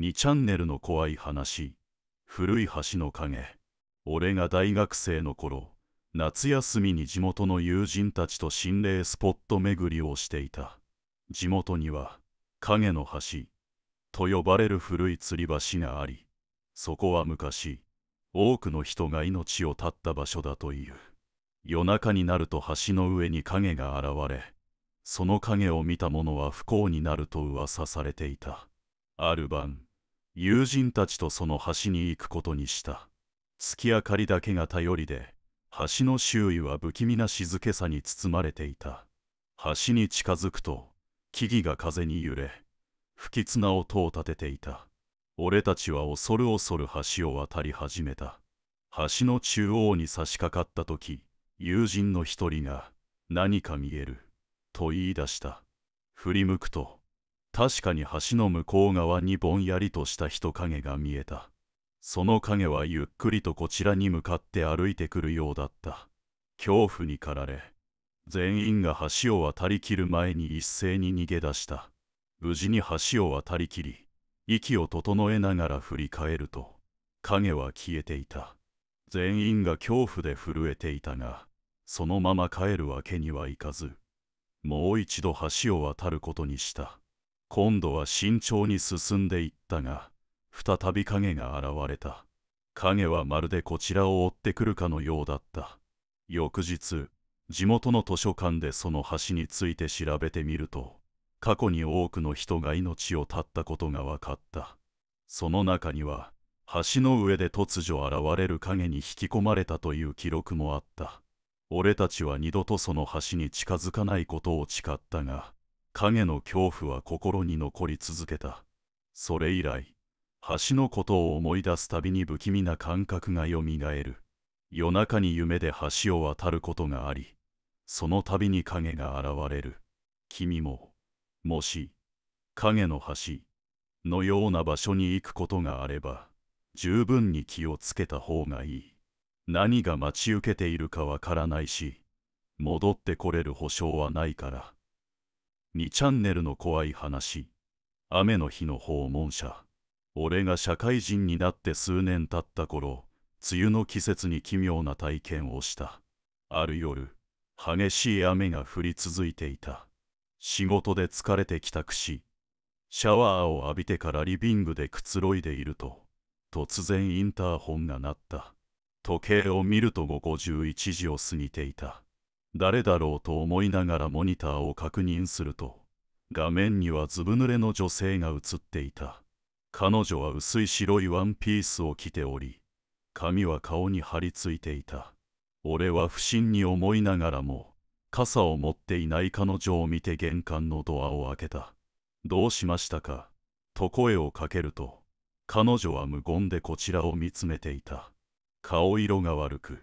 2チャンネルの怖い話古い橋の影俺が大学生の頃夏休みに地元の友人たちと心霊スポット巡りをしていた地元には影の橋と呼ばれる古い吊り橋がありそこは昔多くの人が命を絶った場所だという夜中になると橋の上に影が現れその影を見た者は不幸になると噂されていたある晩友人たちとその橋に行くことにした月明かりだけが頼りで橋の周囲は不気味な静けさに包まれていた橋に近づくと木々が風に揺れ不吉な音を立てていた俺たちは恐る恐る橋を渡り始めた橋の中央に差し掛かった時友人の一人が「何か見える」と言い出した振り向くと確かに橋の向こう側にぼんやりとした人影が見えた。その影はゆっくりとこちらに向かって歩いてくるようだった。恐怖に駆られ、全員が橋を渡りきる前に一斉に逃げ出した。無事に橋を渡りきり、息を整えながら振り返ると、影は消えていた。全員が恐怖で震えていたが、そのまま帰るわけにはいかず、もう一度橋を渡ることにした。今度は慎重に進んでいったが再び影が現れた影はまるでこちらを追ってくるかのようだった翌日地元の図書館でその橋について調べてみると過去に多くの人が命を絶ったことが分かったその中には橋の上で突如現れる影に引き込まれたという記録もあった俺たちは二度とその橋に近づかないことを誓ったが影の恐怖は心に残り続けたそれ以来橋のことを思い出すたびに不気味な感覚がよみがえる夜中に夢で橋を渡ることがありその度に影が現れる君ももし影の橋のような場所に行くことがあれば十分に気をつけた方がいい何が待ち受けているかわからないし戻ってこれる保証はないから。2チャンネルの怖い話雨の日の訪問者俺が社会人になって数年経った頃梅雨の季節に奇妙な体験をしたある夜激しい雨が降り続いていた仕事で疲れて帰宅しシャワーを浴びてからリビングでくつろいでいると突然インターホンが鳴った時計を見ると午後11時を過ぎていた誰だろうと思いながらモニターを確認すると画面にはずぶ濡れの女性が映っていた彼女は薄い白いワンピースを着ており髪は顔に張り付いていた俺は不審に思いながらも傘を持っていない彼女を見て玄関のドアを開けたどうしましたかと声をかけると彼女は無言でこちらを見つめていた顔色が悪く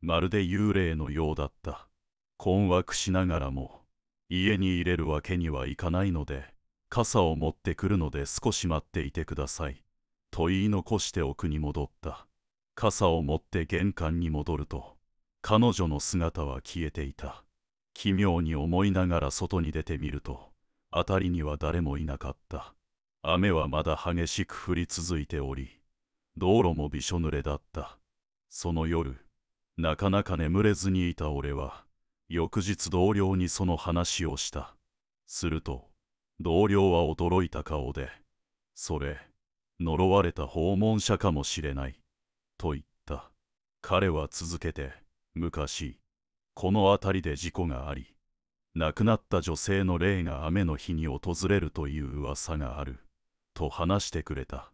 まるで幽霊のようだった困惑しながらも家に入れるわけにはいかないので傘を持ってくるので少し待っていてくださいと言い残して奥に戻った傘を持って玄関に戻ると彼女の姿は消えていた奇妙に思いながら外に出てみると辺りには誰もいなかった雨はまだ激しく降り続いており道路もびしょ濡れだったその夜なかなか眠れずにいた俺は翌日同僚にその話をしたすると同僚は驚いた顔で「それ呪われた訪問者かもしれない」と言った彼は続けて昔この辺りで事故があり亡くなった女性の霊が雨の日に訪れるという噂があると話してくれた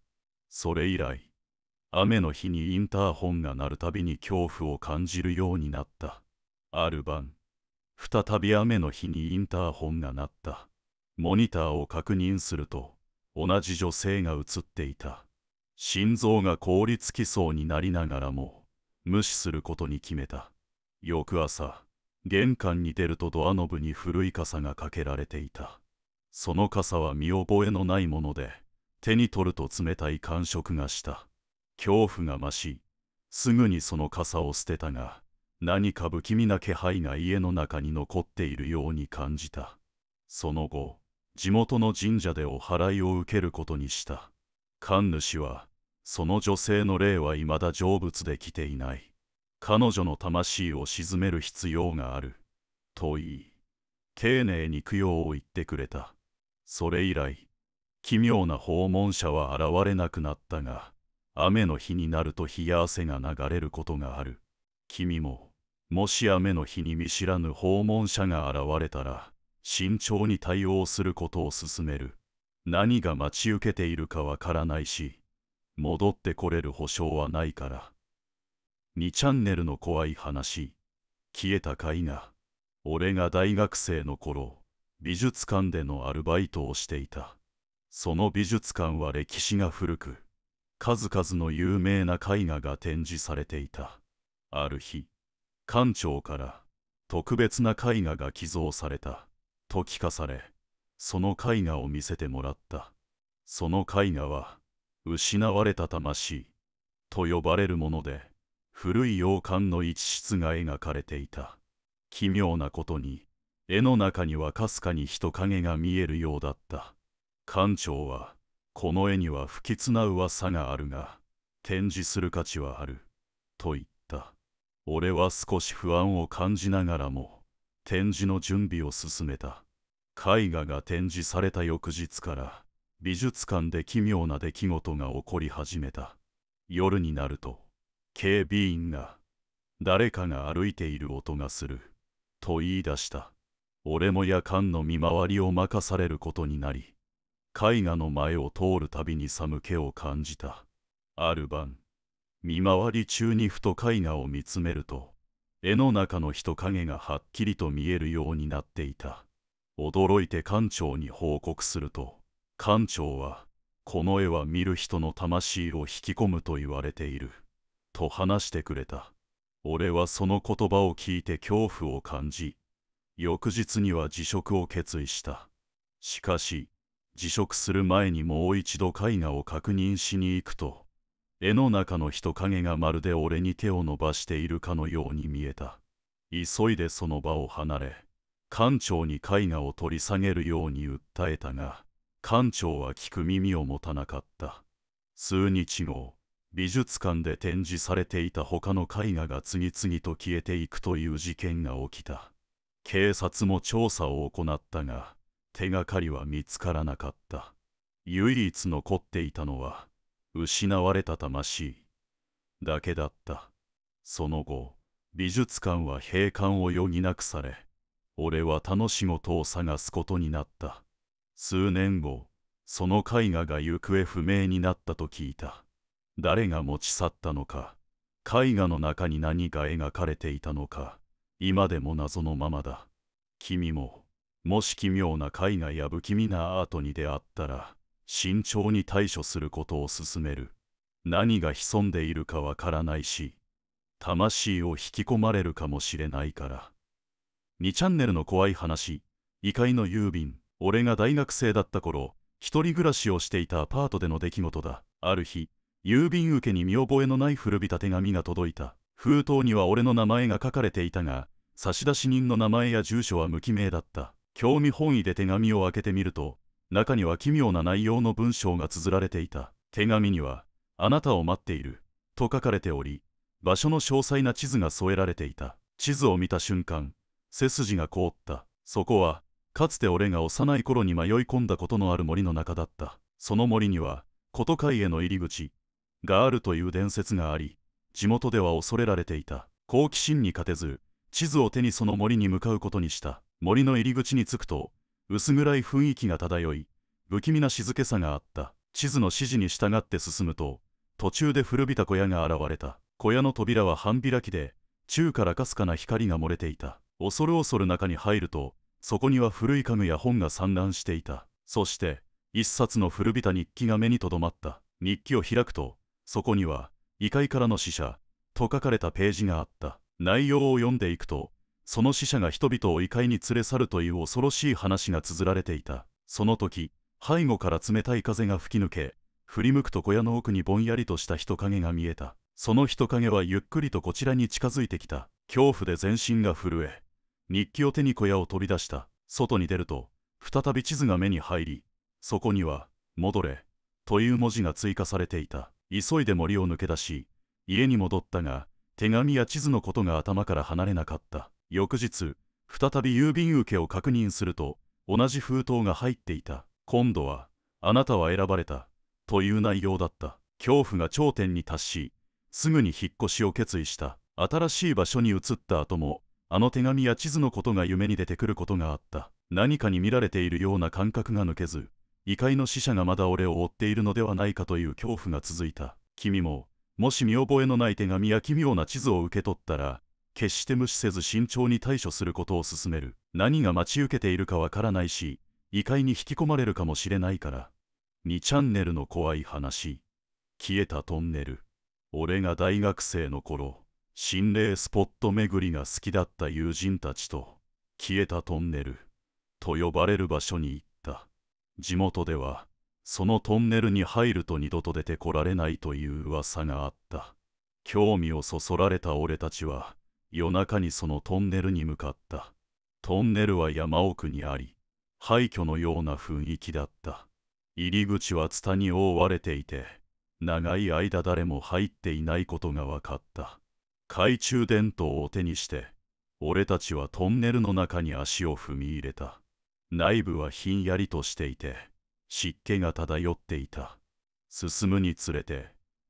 それ以来雨の日にインターホンが鳴るたびに恐怖を感じるようになったある晩再び雨の日にインターホンが鳴ったモニターを確認すると同じ女性が映っていた心臓が凍りつきそうになりながらも無視することに決めた翌朝玄関に出るとドアノブに古い傘がかけられていたその傘は見覚えのないもので手に取ると冷たい感触がした恐怖が増しすぐにその傘を捨てたが何か不気味な気配が家の中に残っているように感じたその後地元の神社でお祓いを受けることにした神主はその女性の霊は未だ成仏できていない彼女の魂を鎮める必要があると言い丁寧に供養を言ってくれたそれ以来奇妙な訪問者は現れなくなったが雨の日になると冷や汗が流れることがある君ももし雨の日に見知らぬ訪問者が現れたら、慎重に対応することを勧める。何が待ち受けているかわからないし、戻ってこれる保証はないから。2チャンネルの怖い話、消えた絵画。俺が大学生の頃、美術館でのアルバイトをしていた。その美術館は歴史が古く、数々の有名な絵画が展示されていた。ある日、艦長から特別な絵画が寄贈されたと聞かされその絵画を見せてもらったその絵画は失われた魂と呼ばれるもので古い洋館の一室が描かれていた奇妙なことに絵の中にはかすかに人影が見えるようだった館長はこの絵には不吉な噂があるが展示する価値はあると言った俺は少し不安を感じながらも展示の準備を進めた絵画が展示された翌日から美術館で奇妙な出来事が起こり始めた夜になると警備員が誰かが歩いている音がすると言い出した俺も夜間の見回りを任されることになり絵画の前を通るたびに寒気を感じたある晩見回り中にふと絵画を見つめると絵の中の人影がはっきりと見えるようになっていた驚いて館長に報告すると館長は「この絵は見る人の魂を引き込むと言われている」と話してくれた俺はその言葉を聞いて恐怖を感じ翌日には辞職を決意したしかし辞職する前にもう一度絵画を確認しに行くと絵の中の人影がまるで俺に手を伸ばしているかのように見えた急いでその場を離れ館長に絵画を取り下げるように訴えたが館長は聞く耳を持たなかった数日後美術館で展示されていた他の絵画が次々と消えていくという事件が起きた警察も調査を行ったが手がかりは見つからなかった唯一残っていたのは失われた魂だけだったその後美術館は閉館を余儀なくされ俺は他の仕事を探すことになった数年後その絵画が行方不明になったと聞いた誰が持ち去ったのか絵画の中に何か描かれていたのか今でも謎のままだ君ももし奇妙な絵画や不気味なアートに出会ったら慎重に対処することを勧める何が潜んでいるかわからないし魂を引き込まれるかもしれないから2チャンネルの怖い話異界の郵便俺が大学生だった頃一人暮らしをしていたアパートでの出来事だある日郵便受けに見覚えのない古びた手紙が届いた封筒には俺の名前が書かれていたが差出人の名前や住所は無記名だった興味本位で手紙を開けてみると中には奇妙な内容の文章が綴られていた手紙には「あなたを待っている」と書かれており場所の詳細な地図が添えられていた地図を見た瞬間背筋が凍ったそこはかつて俺が幼い頃に迷い込んだことのある森の中だったその森には琴海への入り口があるという伝説があり地元では恐れられていた好奇心に勝てず地図を手にその森に向かうことにした森の入り口に着くと薄暗い雰囲気が漂い不気味な静けさがあった地図の指示に従って進むと途中で古びた小屋が現れた小屋の扉は半開きで宙からかすかな光が漏れていた恐る恐る中に入るとそこには古い家具や本が散乱していたそして一冊の古びた日記が目にとどまった日記を開くとそこには異界からの死者と書かれたページがあった内容を読んでいくとその死者が人々を異界に連れ去るという恐ろしい話が綴られていた。その時、背後から冷たい風が吹き抜け、振り向くと小屋の奥にぼんやりとした人影が見えた。その人影はゆっくりとこちらに近づいてきた。恐怖で全身が震え、日記を手に小屋を飛び出した。外に出ると、再び地図が目に入り、そこには、戻れ、という文字が追加されていた。急いで森を抜け出し、家に戻ったが、手紙や地図のことが頭から離れなかった。翌日再び郵便受けを確認すると同じ封筒が入っていた今度はあなたは選ばれたという内容だった恐怖が頂点に達しすぐに引っ越しを決意した新しい場所に移った後もあの手紙や地図のことが夢に出てくることがあった何かに見られているような感覚が抜けず異界の死者がまだ俺を追っているのではないかという恐怖が続いた君ももし見覚えのない手紙や奇妙な地図を受け取ったら決して無視せず慎重に対処することを勧める何が待ち受けているかわからないし異界に引き込まれるかもしれないから2チャンネルの怖い話消えたトンネル俺が大学生の頃心霊スポット巡りが好きだった友人たちと消えたトンネルと呼ばれる場所に行った地元ではそのトンネルに入ると二度と出てこられないという噂があった興味をそそられた俺たちは夜中にそのトンネルに向かったトンネルは山奥にあり廃墟のような雰囲気だった入り口はツタに覆われていて長い間誰も入っていないことが分かった懐中電灯を手にして俺たちはトンネルの中に足を踏み入れた内部はひんやりとしていて湿気が漂っていた進むにつれて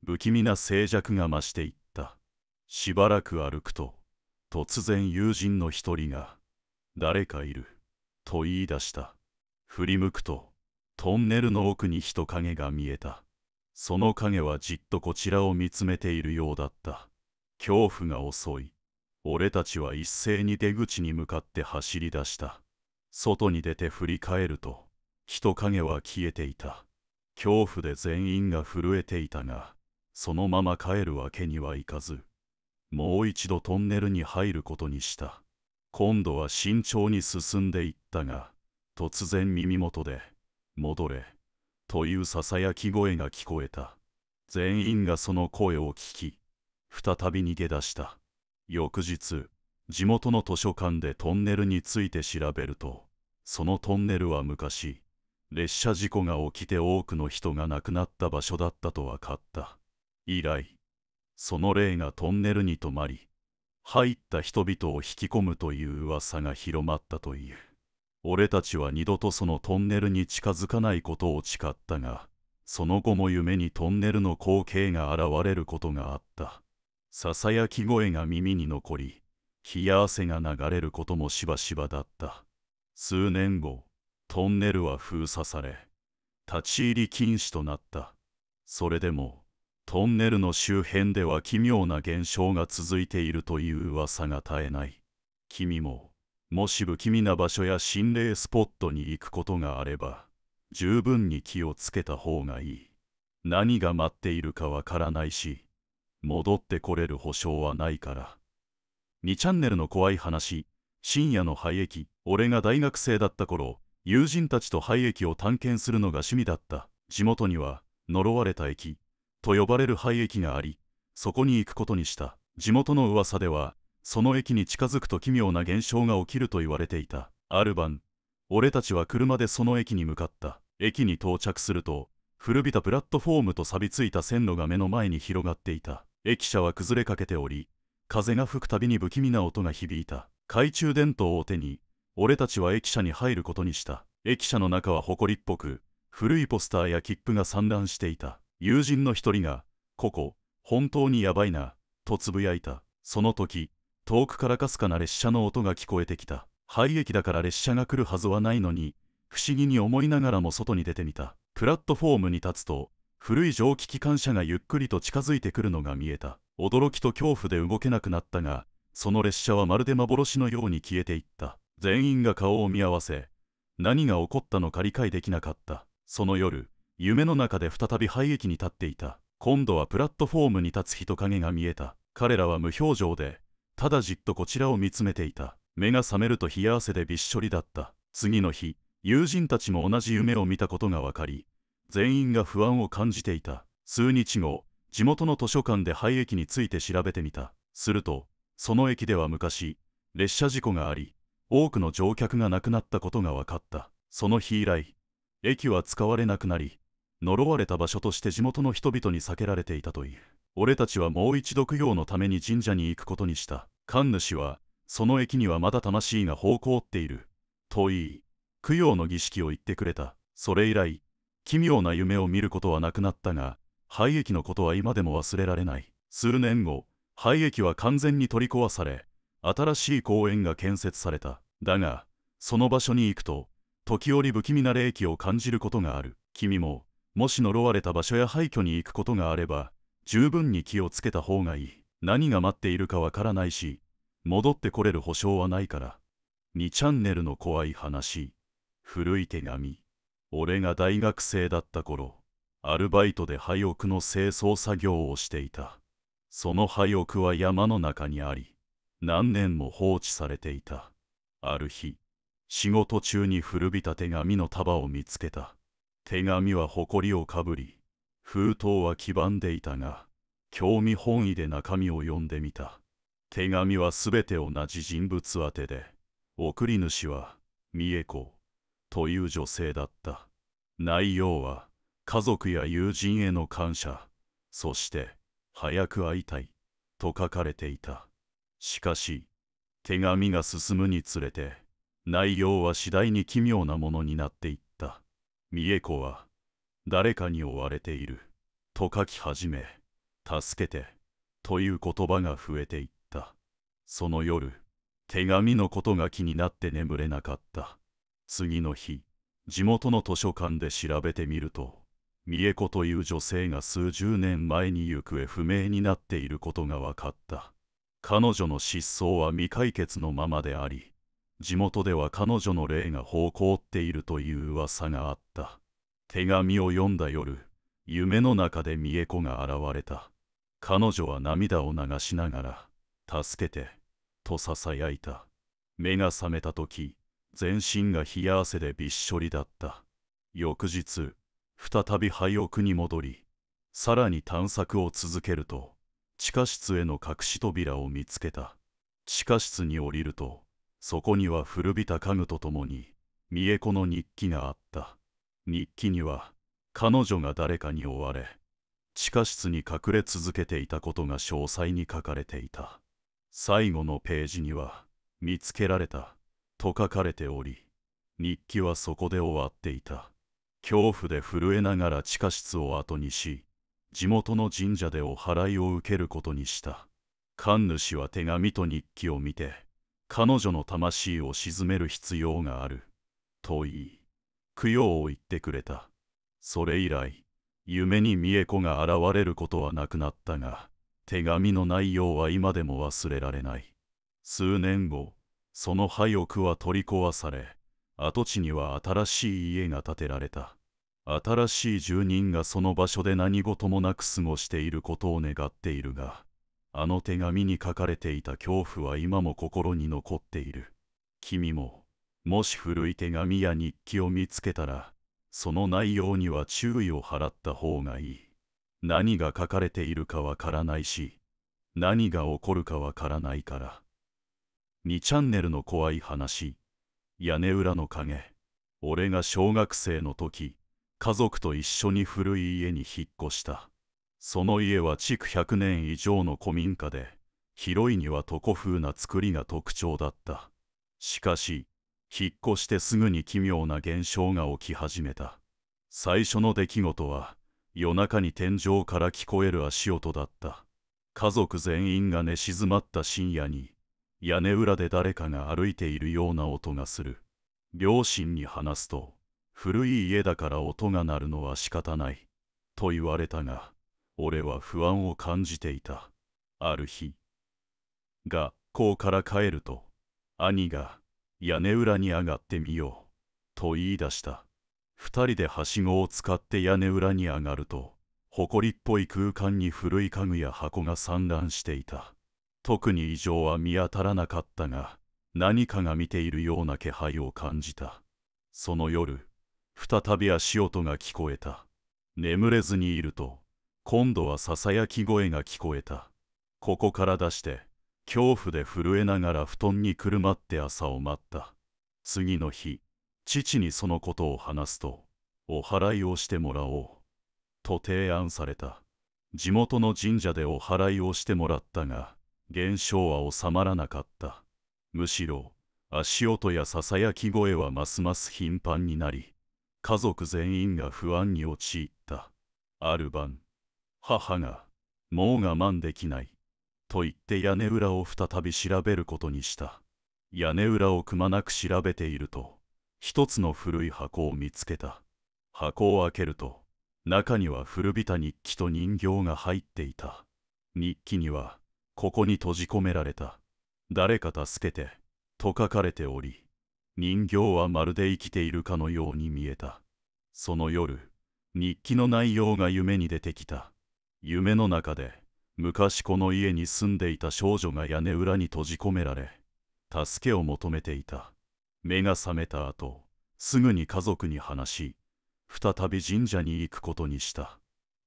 不気味な静寂が増していったしばらく歩くと突然友人の一人が「誰かいる」と言い出した振り向くとトンネルの奥に人影が見えたその影はじっとこちらを見つめているようだった恐怖が襲い俺たちは一斉に出口に向かって走り出した外に出て振り返ると人影は消えていた恐怖で全員が震えていたがそのまま帰るわけにはいかずもう一度トンネルに入ることにした今度は慎重に進んでいったが突然耳元で「戻れ」というささやき声が聞こえた全員がその声を聞き再び逃げ出した翌日地元の図書館でトンネルについて調べるとそのトンネルは昔列車事故が起きて多くの人が亡くなった場所だったと分かった以来その霊がトンネルに止まり入った人々を引き込むという噂が広まったという俺たちは二度とそのトンネルに近づかないことを誓ったがその後も夢にトンネルの光景が現れることがあったささやき声が耳に残り冷や汗が流れることもしばしばだった数年後トンネルは封鎖され立ち入り禁止となったそれでもトンネルの周辺では奇妙な現象が続いているという噂が絶えない君ももし不気味な場所や心霊スポットに行くことがあれば十分に気をつけた方がいい何が待っているかわからないし戻ってこれる保証はないから2チャンネルの怖い話深夜の廃駅俺が大学生だった頃友人たちと廃駅を探検するのが趣味だった地元には呪われた駅と呼ばれる廃駅がありそこに行くことにした地元の噂ではその駅に近づくと奇妙な現象が起きると言われていたある晩俺たちは車でその駅に向かった駅に到着すると古びたプラットフォームと錆びついた線路が目の前に広がっていた駅舎は崩れかけており風が吹くたびに不気味な音が響いた懐中電灯を手に俺たちは駅舎に入ることにした駅舎の中は埃っぽく古いポスターや切符が散乱していた友人の一人が、ここ、本当にやばいな、とつぶやいた。その時、遠くからかすかな列車の音が聞こえてきた。廃駅だから列車が来るはずはないのに、不思議に思いながらも外に出てみた。プラットフォームに立つと、古い蒸気機関車がゆっくりと近づいてくるのが見えた。驚きと恐怖で動けなくなったが、その列車はまるで幻のように消えていった。全員が顔を見合わせ、何が起こったのか理解できなかった。その夜、夢の中で再び廃駅に立っていた今度はプラットフォームに立つ人影が見えた彼らは無表情でただじっとこちらを見つめていた目が覚めると冷や汗でびっしょりだった次の日友人たちも同じ夢を見たことが分かり全員が不安を感じていた数日後地元の図書館で廃駅について調べてみたするとその駅では昔列車事故があり多くの乗客が亡くなったことが分かったその日以来駅は使われなくなり呪われた場所として地元の人々に避けられていたという俺たちはもう一度供養のために神社に行くことにした神主はその駅にはまだ魂が方向っていると言い供養の儀式を言ってくれたそれ以来奇妙な夢を見ることはなくなったが廃駅のことは今でも忘れられない数年後廃駅は完全に取り壊され新しい公園が建設されただがその場所に行くと時折不気味な霊気を感じることがある君ももし呪われた場所や廃墟に行くことがあれば、十分に気をつけた方がいい。何が待っているかわからないし、戻ってこれる保証はないから。2チャンネルの怖い話。古い手紙。俺が大学生だった頃、アルバイトで廃屋の清掃作業をしていた。その廃屋は山の中にあり、何年も放置されていた。ある日、仕事中に古びた手紙の束を見つけた。手紙は誇りをかぶり封筒は黄ばんでいたが興味本位で中身を読んでみた手紙はすべて同じ人物宛てで送り主は三重子という女性だった内容は家族や友人への感謝そして早く会いたいと書かれていたしかし手紙が進むにつれて内容は次第に奇妙なものになっていっ三重子は誰かに追われていると書き始め助けてという言葉が増えていったその夜手紙のことが気になって眠れなかった次の日地元の図書館で調べてみると三重子という女性が数十年前に行方不明になっていることが分かった彼女の失踪は未解決のままであり地元では彼女の霊が公っているという噂があった。手紙を読んだ夜、夢の中で三重子が現れた。彼女は涙を流しながら、助けて、と囁いた。目が覚めた時、全身が冷や汗でびっしょりだった。翌日、再び廃屋に戻り、さらに探索を続けると、地下室への隠し扉を見つけた。地下室に降りると、そこには古びた家具とともに三重子の日記があった日記には彼女が誰かに追われ地下室に隠れ続けていたことが詳細に書かれていた最後のページには「見つけられた」と書かれており日記はそこで終わっていた恐怖で震えながら地下室を後にし地元の神社でお祓いを受けることにした神主は手紙と日記を見て彼女の魂を鎮める必要がある。と言い、供養を言ってくれた。それ以来、夢に美恵子が現れることはなくなったが、手紙の内容は今でも忘れられない。数年後、その廃屋は取り壊され、跡地には新しい家が建てられた。新しい住人がその場所で何事もなく過ごしていることを願っているが、あの手紙に書かれていた恐怖は今も心に残っている。君も、もし古い手紙や日記を見つけたら、その内容には注意を払った方がいい。何が書かれているかわからないし、何が起こるかわからないから。2チャンネルの怖い話、屋根裏の影。俺が小学生の時、家族と一緒に古い家に引っ越した。その家は築100年以上の古民家で広いには床風な造りが特徴だったしかし引っ越してすぐに奇妙な現象が起き始めた最初の出来事は夜中に天井から聞こえる足音だった家族全員が寝静まった深夜に屋根裏で誰かが歩いているような音がする両親に話すと古い家だから音が鳴るのは仕方ないと言われたが俺は不安を感じていた。ある日、学校から帰ると、兄が屋根裏に上がってみよう、と言い出した。二人ではしごを使って屋根裏に上がると、埃っぽい空間に古い家具や箱が散乱していた。特に異常は見当たらなかったが、何かが見ているような気配を感じた。その夜、再び足音が聞こえた。眠れずにいると、今度はささやき声が聞こえた。ここから出して、恐怖で震えながら布団にくるまって朝を待った。次の日、父にそのことを話すと、お祓いをしてもらおう。と提案された。地元の神社でお祓いをしてもらったが、現象は収まらなかった。むしろ、足音やささやき声はますます頻繁になり、家族全員が不安に陥った。ある晩、母が、もう我慢できない。と言って屋根裏を再び調べることにした。屋根裏をくまなく調べていると、一つの古い箱を見つけた。箱を開けると、中には古びた日記と人形が入っていた。日記には、ここに閉じ込められた。誰か助けて、と書かれており、人形はまるで生きているかのように見えた。その夜、日記の内容が夢に出てきた。夢の中で昔この家に住んでいた少女が屋根裏に閉じ込められ助けを求めていた目が覚めた後すぐに家族に話し再び神社に行くことにした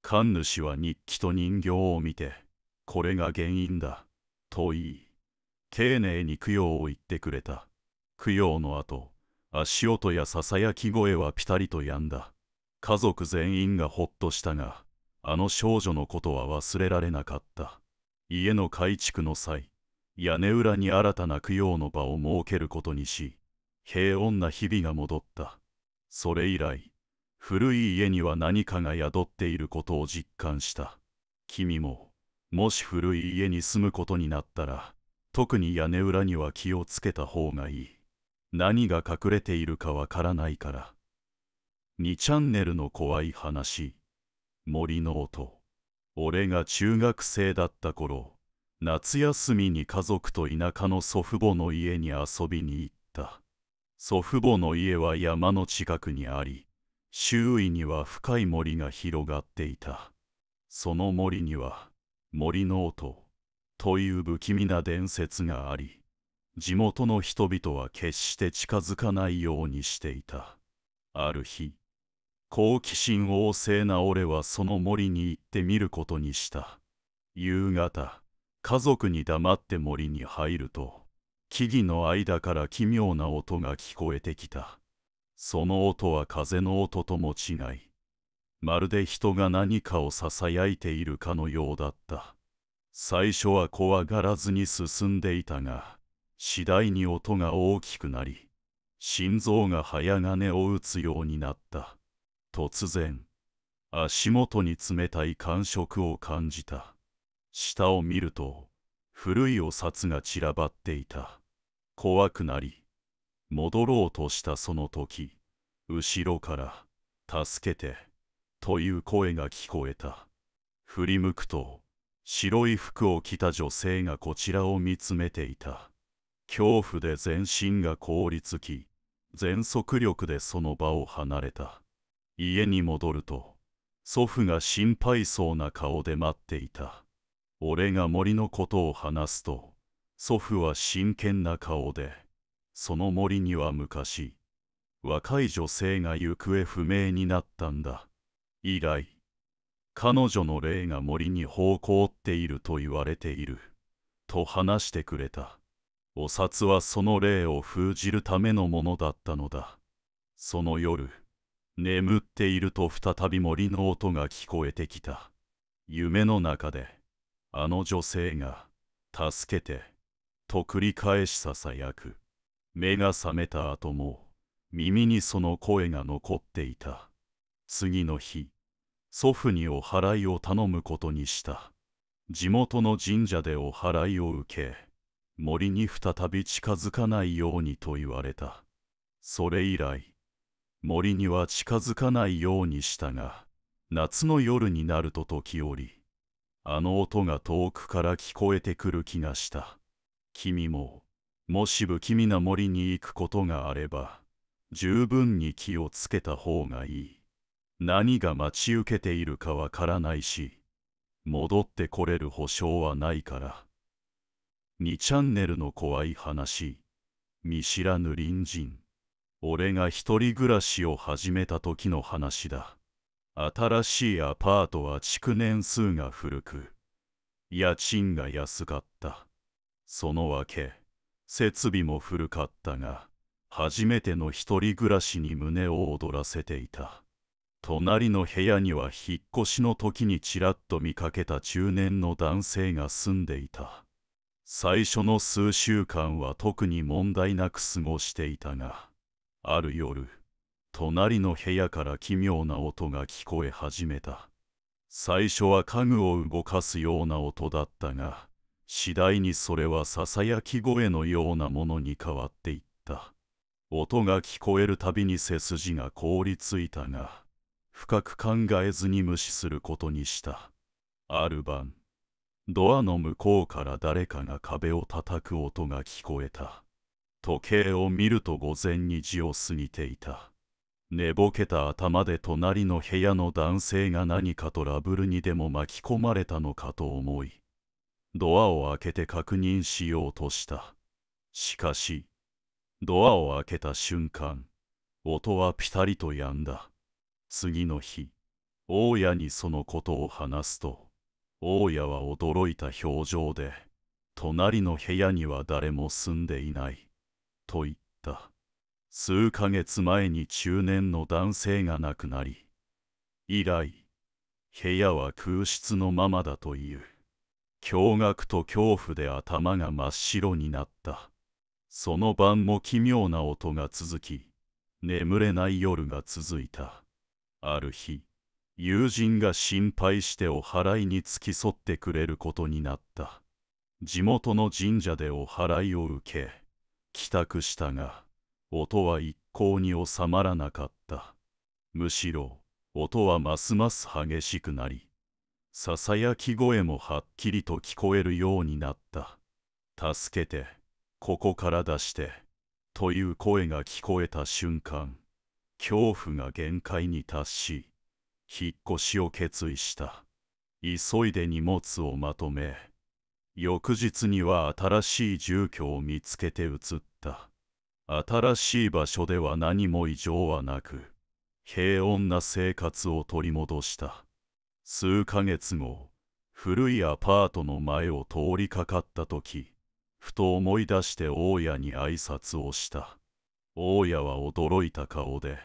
神主は日記と人形を見てこれが原因だと言い丁寧に供養を言ってくれた供養の後足音やささやき声はピタリと止んだ家族全員がほっとしたがあの少女のことは忘れられなかった。家の改築の際、屋根裏に新たな供養の場を設けることにし、平穏な日々が戻った。それ以来、古い家には何かが宿っていることを実感した。君も、もし古い家に住むことになったら、特に屋根裏には気をつけた方がいい。何が隠れているかわからないから。2チャンネルの怖い話。森の音俺が中学生だった頃夏休みに家族と田舎の祖父母の家に遊びに行った祖父母の家は山の近くにあり周囲には深い森が広がっていたその森には森の音という不気味な伝説があり地元の人々は決して近づかないようにしていたある日好奇心旺盛な俺はその森に行ってみることにした夕方家族に黙って森に入ると木々の間から奇妙な音が聞こえてきたその音は風の音とも違いまるで人が何かをささやいているかのようだった最初は怖がらずに進んでいたが次第に音が大きくなり心臓が早金を打つようになった突然足元に冷たい感触を感じた下を見ると古いお札が散らばっていた怖くなり戻ろうとしたその時後ろから「助けて」という声が聞こえた振り向くと白い服を着た女性がこちらを見つめていた恐怖で全身が凍りつき全速力でその場を離れた家に戻ると祖父が心配そうな顔で待っていた俺が森のことを話すと祖父は真剣な顔でその森には昔若い女性が行方不明になったんだ以来彼女の霊が森に方向っていると言われていると話してくれたお札はその霊を封じるためのものだったのだその夜眠っていると再び森の音が聞こえてきた夢の中であの女性が「助けて」と繰り返しささやく目が覚めた後も耳にその声が残っていた次の日祖父にお祓いを頼むことにした地元の神社でお祓いを受け森に再び近づかないようにと言われたそれ以来森には近づかないようにしたが夏の夜になると時折あの音が遠くから聞こえてくる気がした君ももし不気味な森に行くことがあれば十分に気をつけた方がいい何が待ち受けているかわからないし戻ってこれる保証はないから2チャンネルの怖い話見知らぬ隣人俺が一人暮らしを始めた時の話だ。新しいアパートは築年数が古く、家賃が安かった。そのわけ、設備も古かったが、初めての一人暮らしに胸を躍らせていた。隣の部屋には引っ越しの時にちらっと見かけた中年の男性が住んでいた。最初の数週間は特に問題なく過ごしていたが、ある夜隣の部屋から奇妙な音が聞こえ始めた最初は家具を動かすような音だったが次第にそれはささやき声のようなものに変わっていった音が聞こえるたびに背筋が凍りついたが深く考えずに無視することにしたある晩ドアの向こうから誰かが壁を叩く音が聞こえた時計を見ると午前2時を過ぎていた寝ぼけた頭で隣の部屋の男性が何かトラブルにでも巻き込まれたのかと思いドアを開けて確認しようとしたしかしドアを開けた瞬間音はピタリと止んだ次の日大家にそのことを話すと大家は驚いた表情で隣の部屋には誰も住んでいないと言った。数ヶ月前に中年の男性が亡くなり、以来、部屋は空室のままだという。驚愕と恐怖で頭が真っ白になった。その晩も奇妙な音が続き、眠れない夜が続いた。ある日、友人が心配してお祓いに付き添ってくれることになった。地元の神社でお祓いを受け、帰宅したが音は一向に収まらなかったむしろ音はますます激しくなりささやき声もはっきりと聞こえるようになった助けてここから出してという声が聞こえた瞬間恐怖が限界に達し引っ越しを決意した急いで荷物をまとめ翌日には新しい住居を見つけて移った新しい場所では何も異常はなく平穏な生活を取り戻した数ヶ月後古いアパートの前を通りかかった時ふと思い出して大家に挨拶をした大家は驚いた顔で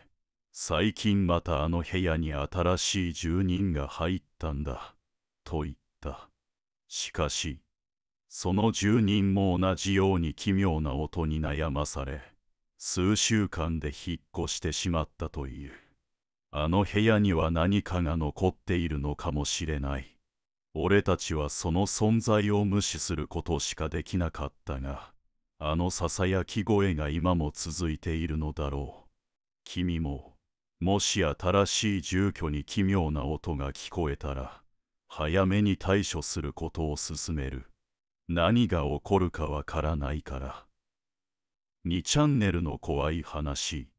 最近またあの部屋に新しい住人が入ったんだと言ったしかしその住人も同じように奇妙な音に悩まされ数週間で引っ越してしまったというあの部屋には何かが残っているのかもしれない俺たちはその存在を無視することしかできなかったがあのささやき声が今も続いているのだろう君ももし新しい住居に奇妙な音が聞こえたら早めに対処することを勧める何が起こるかわからないから。2チャンネルの怖い話。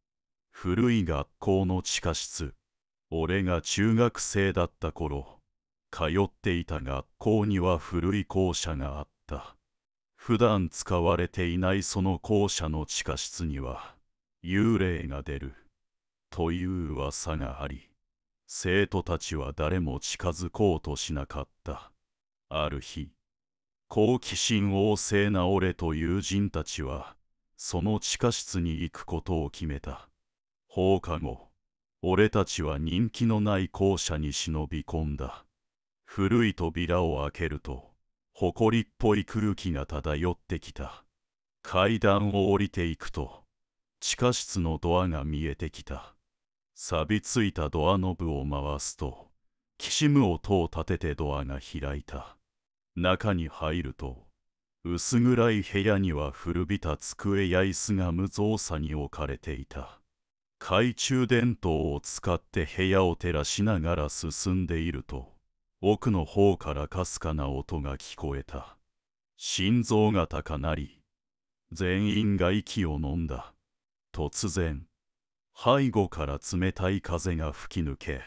古い学校の地下室。俺が中学生だった頃、通っていた学校には古い校舎があった。普段使われていないその校舎の地下室には、幽霊が出る。という噂があり、生徒たちは誰も近づこうとしなかった。ある日、好奇心旺盛な俺と友人たちは、その地下室に行くことを決めた。放課後、俺たちは人気のない校舎に忍び込んだ。古い扉を開けると、埃っぽい空気が漂ってきた。階段を降りていくと、地下室のドアが見えてきた。錆びついたドアノブを回すと、きしむ音を立ててドアが開いた。中に入ると薄暗い部屋には古びた机や椅子が無造作に置かれていた懐中電灯を使って部屋を照らしながら進んでいると奥の方からかすかな音が聞こえた心臓が高鳴り全員が息を呑んだ突然背後から冷たい風が吹き抜け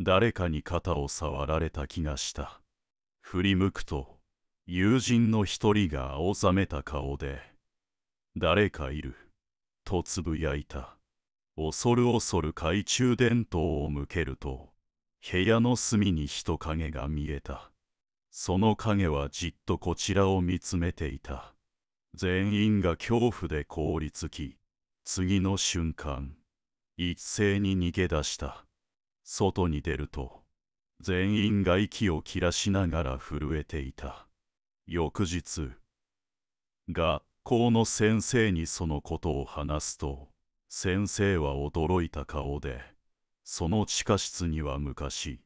誰かに肩を触られた気がした振り向くと友人の一人が青ざめた顔で「誰かいる」とつぶやいた恐る恐る懐中電灯を向けると部屋の隅に人影が見えたその影はじっとこちらを見つめていた全員が恐怖で凍りつき次の瞬間一斉に逃げ出した外に出ると全員が息を切らしながら震えていた翌日学校の先生にそのことを話すと先生は驚いた顔でその地下室には昔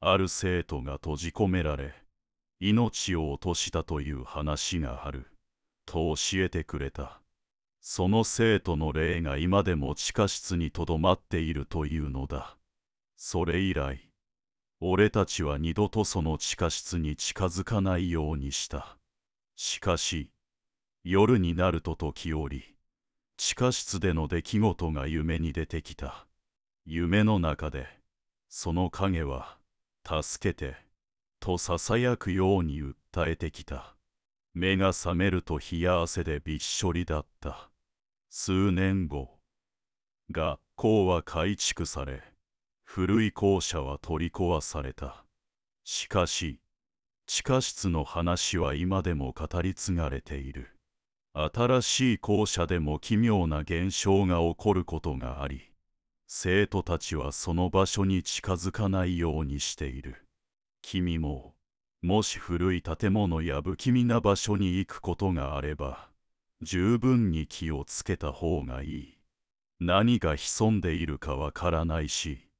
ある生徒が閉じ込められ命を落としたという話があると教えてくれたその生徒の霊が今でも地下室にとどまっているというのだそれ以来俺たちは二度とその地下室に近づかないようにした。しかし、夜になると時折、地下室での出来事が夢に出てきた。夢の中で、その影は、助けて、と囁くように訴えてきた。目が覚めると冷や汗でびっしょりだった。数年後、学校は改築され、古い校舎は取り壊された。しかし、地下室の話は今でも語り継がれている。新しい校舎でも奇妙な現象が起こることがあり、生徒たちはその場所に近づかないようにしている。君も、もし古い建物や不気味な場所に行くことがあれば、十分に気をつけた方がいい。何が潜んでいるかわからないし、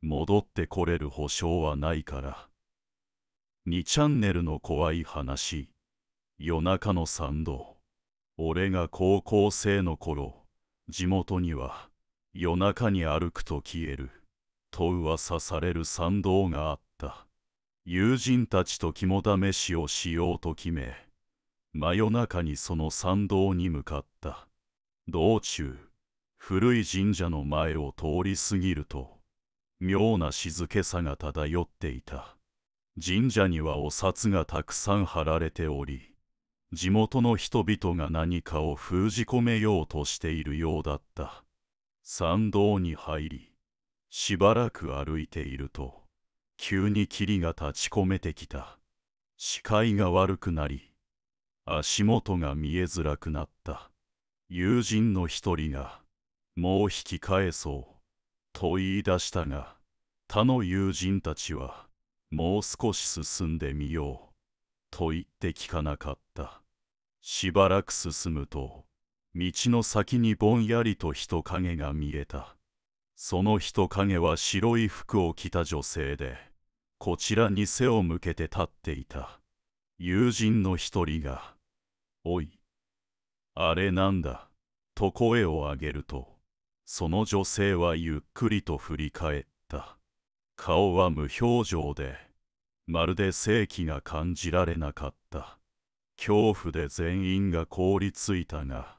戻ってこれる保証はないから。2チャンネルの怖い話、夜中の参道。俺が高校生の頃、地元には夜中に歩くと消える、と噂される参道があった。友人たちと肝試しをしようと決め、真夜中にその参道に向かった。道中、古い神社の前を通り過ぎると、妙な静けさが漂っていた神社にはお札がたくさん貼られており地元の人々が何かを封じ込めようとしているようだった参道に入りしばらく歩いていると急に霧が立ち込めてきた視界が悪くなり足元が見えづらくなった友人の一人がもう引き返そうと言い出したが他の友人たちはもう少し進んでみようと言って聞かなかったしばらく進むと道の先にぼんやりと人影が見えたその人影は白い服を着た女性でこちらに背を向けて立っていた友人の一人が「おいあれなんだ」と声を上げると。その女性はゆっくりと振り返った。顔は無表情で、まるで正気が感じられなかった。恐怖で全員が凍りついたが、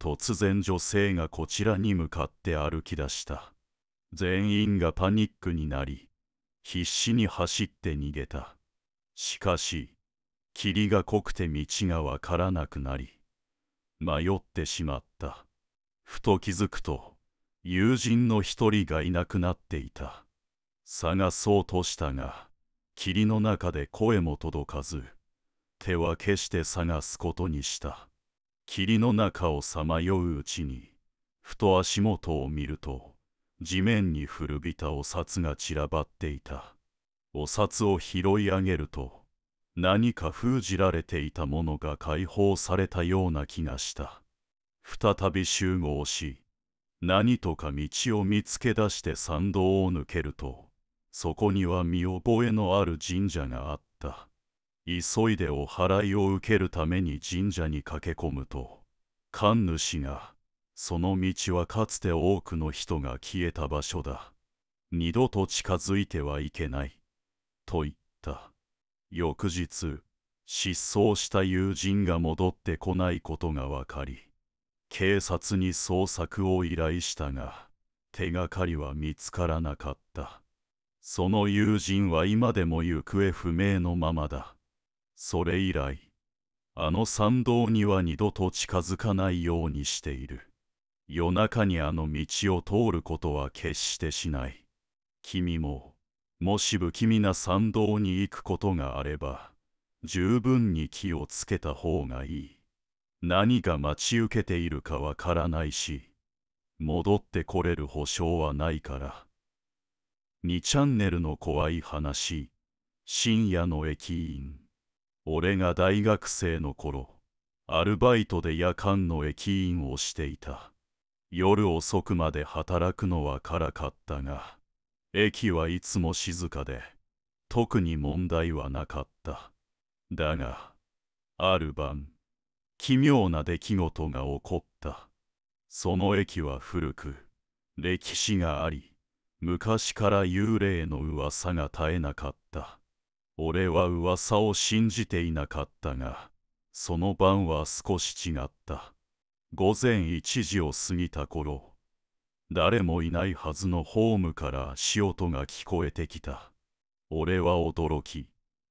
突然女性がこちらに向かって歩き出した。全員がパニックになり、必死に走って逃げた。しかし、霧が濃くて道がわからなくなり、迷ってしまった。ふと気づくと、友人の一人がいなくなっていた。探そうとしたが、霧の中で声も届かず、手は決して探すことにした。霧の中をさまよううちに、ふと足元を見ると、地面に古びたお札が散らばっていた。お札を拾い上げると、何か封じられていたものが解放されたような気がした。再び集合し、何とか道を見つけ出して参道を抜けるとそこには見覚えのある神社があった急いでお祓いを受けるために神社に駆け込むと神主がその道はかつて多くの人が消えた場所だ二度と近づいてはいけないと言った翌日失踪した友人が戻ってこないことが分かり警察に捜索を依頼したが手がかりは見つからなかったその友人は今でも行方不明のままだそれ以来あの参道には二度と近づかないようにしている夜中にあの道を通ることは決してしない君ももし不気味な参道に行くことがあれば十分に気をつけた方がいい何が待ち受けているかわからないし、戻ってこれる保証はないから。2チャンネルの怖い話、深夜の駅員。俺が大学生の頃、アルバイトで夜間の駅員をしていた。夜遅くまで働くのはからかったが、駅はいつも静かで、特に問題はなかった。だが、ある晩、奇妙な出来事が起こったその駅は古く歴史があり昔から幽霊の噂が絶えなかった俺は噂を信じていなかったがその晩は少し違った午前1時を過ぎた頃誰もいないはずのホームから足音が聞こえてきた俺は驚き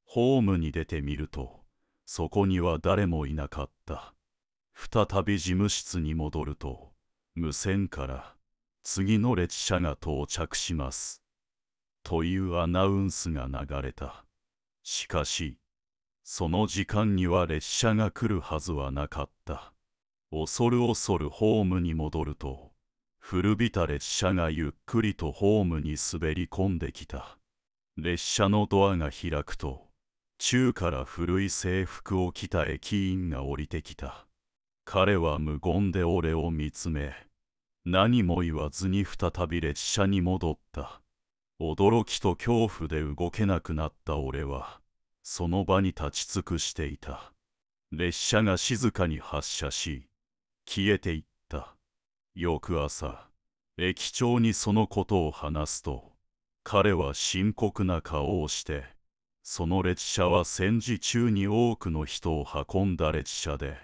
ホームに出てみるとそこには誰もいなかった再び事務室に戻ると無線から次の列車が到着しますというアナウンスが流れたしかしその時間には列車が来るはずはなかった恐る恐るホームに戻ると古びた列車がゆっくりとホームに滑り込んできた列車のドアが開くと宙から古い制服を着た駅員が降りてきた。彼は無言で俺を見つめ、何も言わずに再び列車に戻った。驚きと恐怖で動けなくなった俺は、その場に立ち尽くしていた。列車が静かに発車し、消えていった。翌朝、駅長にそのことを話すと、彼は深刻な顔をして、その列車は戦時中に多くの人を運んだ列車で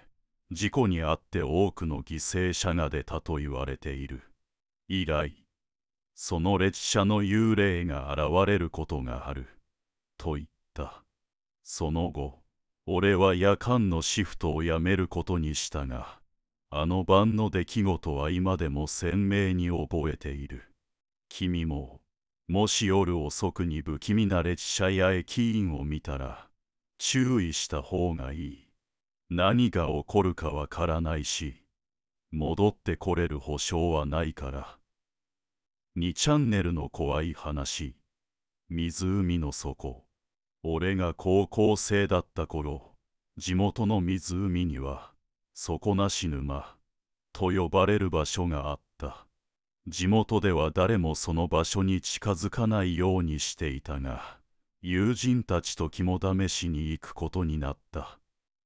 事故に遭って多くの犠牲者が出たと言われている以来その列車の幽霊が現れることがあると言ったその後俺は夜間のシフトをやめることにしたがあの晩の出来事は今でも鮮明に覚えている君ももし夜遅くに不気味な列車や駅員を見たら、注意した方がいい。何が起こるかわからないし、戻ってこれる保証はないから。2チャンネルの怖い話。湖の底。俺が高校生だった頃、地元の湖には、底なし沼、と呼ばれる場所があった。地元では誰もその場所に近づかないようにしていたが友人たちと肝試しに行くことになった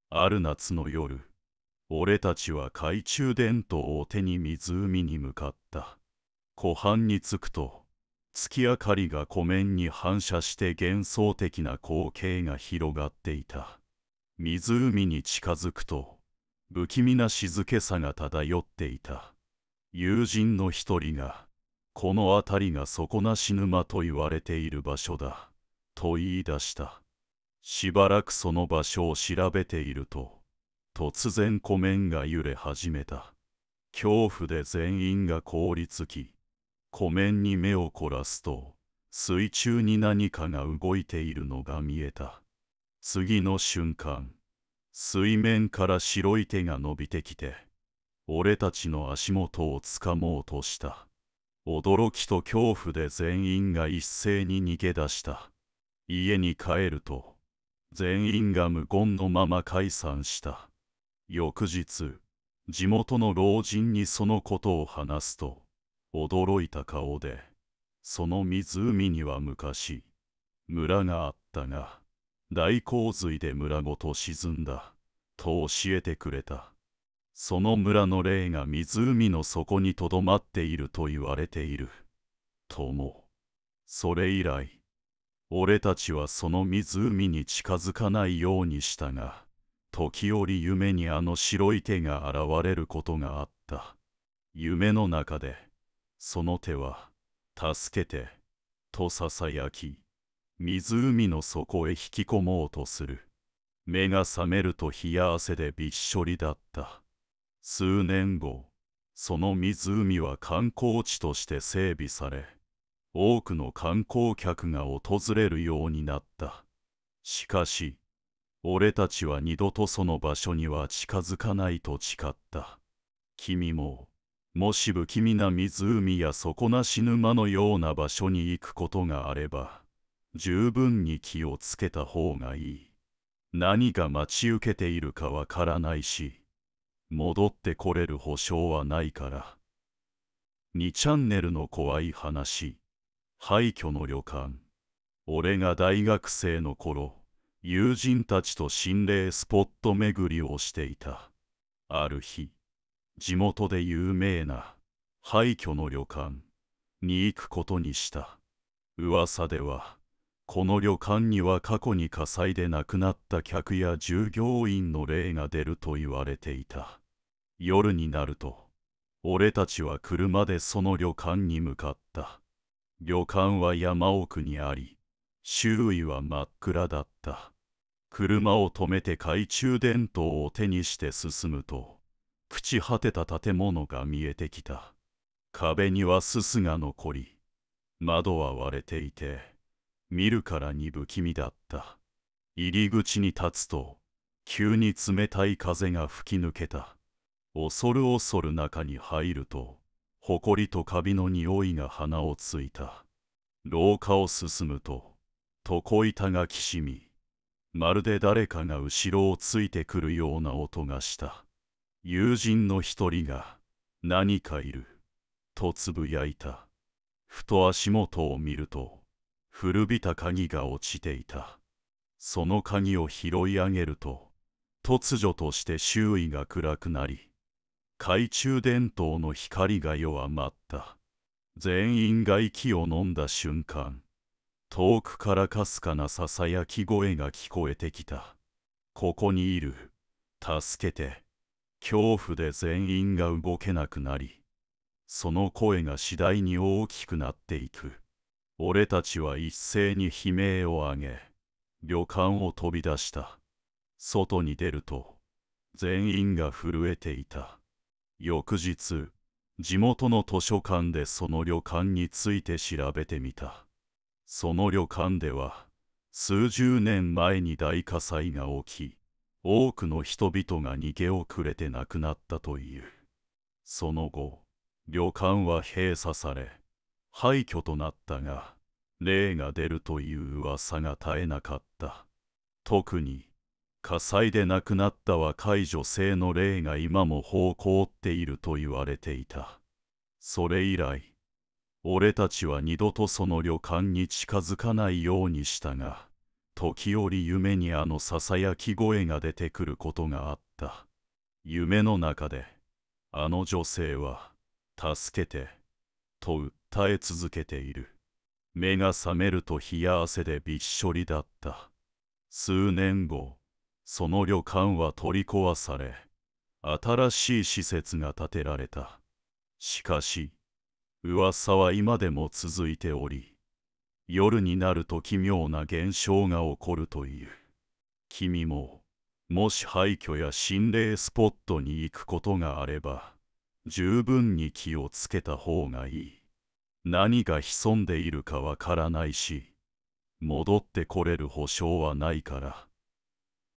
ある夏の夜俺たちは懐中電灯を手に湖に向かった湖畔に着くと月明かりが湖面に反射して幻想的な光景が広がっていた湖に近づくと不気味な静けさが漂っていた友人の一人が、この辺りが底なし沼と言われている場所だ、と言い出した。しばらくその場所を調べていると、突然湖面が揺れ始めた。恐怖で全員が凍りつき、湖面に目を凝らすと、水中に何かが動いているのが見えた。次の瞬間、水面から白い手が伸びてきて、俺たちの足元をつかもうとした驚きと恐怖で全員が一斉に逃げ出した家に帰ると全員が無言のまま解散した翌日地元の老人にそのことを話すと驚いた顔でその湖には昔村があったが大洪水で村ごと沈んだと教えてくれた。その村の霊が湖の底にとどまっていると言われている。とも。それ以来、俺たちはその湖に近づかないようにしたが、時折夢にあの白い手が現れることがあった。夢の中で、その手は、助けて、とささやき、湖の底へ引き込もうとする。目が覚めると冷や汗でびっしょりだった。数年後その湖は観光地として整備され多くの観光客が訪れるようになったしかし俺たちは二度とその場所には近づかないと誓った君ももし不気味な湖や底なし沼のような場所に行くことがあれば十分に気をつけた方がいい何が待ち受けているかわからないし戻ってこれる保証はないから。2チャンネルの怖い話、廃墟の旅館。俺が大学生の頃、友人たちと心霊スポット巡りをしていた。ある日、地元で有名な廃墟の旅館に行くことにした。噂では、この旅館には過去に火災で亡くなった客や従業員の霊が出ると言われていた。夜になると、俺たちは車でその旅館に向かった。旅館は山奥にあり、周囲は真っ暗だった。車を止めて懐中電灯を手にして進むと、朽ち果てた建物が見えてきた。壁にはすすが残り、窓は割れていて、見るからに不気味だった入り口に立つと急に冷たい風が吹き抜けた恐る恐る中に入ると埃とカビの匂いが鼻をついた廊下を進むと床板がきしみまるで誰かが後ろをついてくるような音がした友人の一人が「何かいる」とつぶやいたふと足元を見ると古びた鍵が落ちていたその鍵を拾い上げると突如として周囲が暗くなり懐中電灯の光が弱まった全員が息を飲んだ瞬間遠くからかすかなささやき声が聞こえてきたここにいる助けて恐怖で全員が動けなくなりその声が次第に大きくなっていく俺たちは一斉に悲鳴を上げ旅館を飛び出した外に出ると全員が震えていた翌日地元の図書館でその旅館について調べてみたその旅館では数十年前に大火災が起き多くの人々が逃げ遅れて亡くなったというその後旅館は閉鎖され廃墟となったが霊が出るという噂が絶えなかった特に火災で亡くなった若い女性の霊が今も方向っていると言われていたそれ以来俺たちは二度とその旅館に近づかないようにしたが時折夢にあのささやき声が出てくることがあった夢の中であの女性は「助けて」と訴え続けている目が覚めると冷や汗でびっしょりだった数年後その旅館は取り壊され新しい施設が建てられたしかし噂は今でも続いており夜になると奇妙な現象が起こるという君ももし廃墟や心霊スポットに行くことがあれば十分に気をつけた方がいい。何が潜んでいるかわからないし、戻ってこれる保証はないから。